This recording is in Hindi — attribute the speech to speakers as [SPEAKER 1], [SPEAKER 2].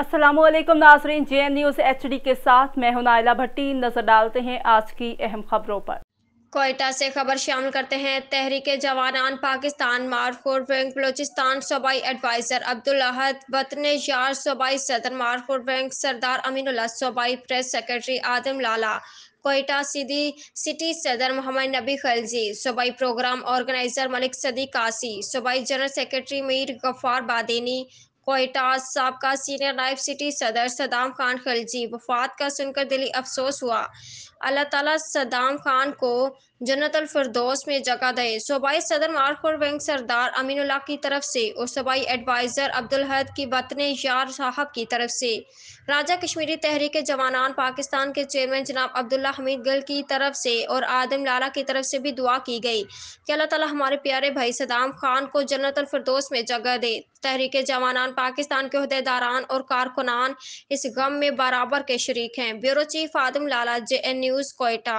[SPEAKER 1] Aslam Nazrin J N news H D के साथ मैं हूं नायला भट्टी नज़र डालते हैं आज की अहम खबरों पर कोयटा से खबर शामिल करते हैं तहरीक जवानान पाकिस्तान मारफोर बैंक बलोचिस्तान सूबाई एडवाइज़र अब्दुल्लाहद बतन यार सूबाई सदर मारफोर बैंक सरदार अमीनुल्ला सूबाई प्रेस सेक्रेटरी आदम लाला कोयटा सिदी सिटी सदर मोहम्मद नबी खलजी सूबाई प्रोग्राम ऑर्गेनाइजर मलिक सदी कासी सूबाई जनरल सेक्रेटरी मीर गफ़ार बादनी कोयटाज सबका सीनियर नायब सिटी सदर सदाम खान खलजी वफात का सुनकर दिली अफसोस हुआ अल्लाह ताला सदाम खान को जन्नतफरदोस में जगह दे सूबाई सदर मार्कोर बैंक सरदार अमीनुल्लाह की तरफ से और सूबाई एडवाइज़र अब्दुल हद की बतन यार साहब की तरफ से राजा कश्मीरी तहरीक जवानान पाकिस्तान के चेयरमैन जनाब अब्दुल्ला हमीद गल की तरफ से और आदम लाला की तरफ से भी दुआ की गई कि अल्लाह ताला हमारे प्यारे भाई सदाम खान को जन्नतफरदोस में जगह दे तहरीक जवानान पाकिस्तान के अहदेदारान और कारकुनान इस गम में बराबर के शरीक हैं bureau chief Adam Lala J N news Quetta